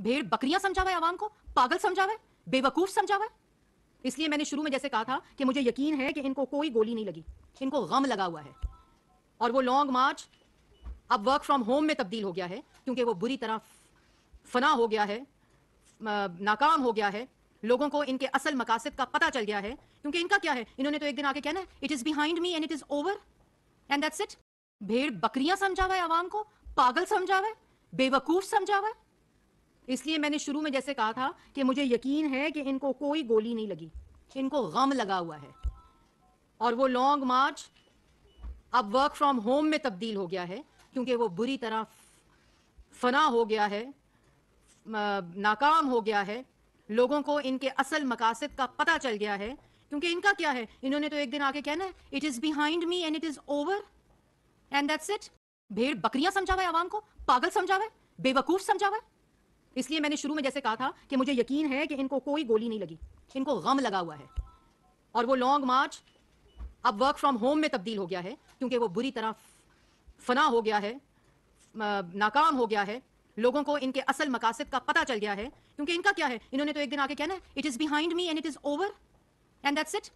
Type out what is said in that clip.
भेड़ बकरियां समझावे आवाम को पागल समझा हुए बेवकूफ समझा समझावे इसलिए मैंने शुरू में जैसे कहा था कि मुझे यकीन है कि इनको कोई गोली नहीं लगी इनको गम लगा हुआ है और वो लॉन्ग मार्च अब वर्क फ्रॉम होम में तब्दील हो गया है क्योंकि वो बुरी तरह फना हो गया है नाकाम हो गया है लोगों को इनके असल मकासद का पता चल गया है क्योंकि इनका क्या है इन्होंने तो एक दिन आके कहना है it is behind me and it is over and that's it भेड़ बकरियां हुआ है आवाम को पागल हुआ है बेवकूफ समझा हुआ है इसलिए मैंने शुरू में जैसे कहा था कि मुझे यकीन है कि इनको कोई गोली नहीं लगी इनको गम लगा हुआ है और वो लॉन्ग मार्च अब वर्क फ्रॉम होम में तब्दील हो गया है क्योंकि वो बुरी तरह फना हो गया है नाकाम हो गया है लोगों को इनके असल मकासद का पता चल गया है क्योंकि इनका क्या है इन्होंने तो एक दिन आके कहना है it is behind me and it is over and that's it भेड़ बकरियां समझावा है आवाम को पागल समझावा है बेवकूफ समझावा है इसलिए मैंने शुरू में जैसे कहा था कि मुझे यकीन है कि इनको कोई गोली नहीं लगी इनको गम लगा हुआ है और वो लॉन्ग मार्च अब वर्क फ्रॉम होम में तब्दील हो गया है क्योंकि वो बुरी तरह फना हो गया है नाकाम हो गया है लोगों को इनके असल मकासद का पता चल गया है क्योंकि इनका क्या है इन्होंने तो एक दिन आके कहना है it is behind me and it is over and that's it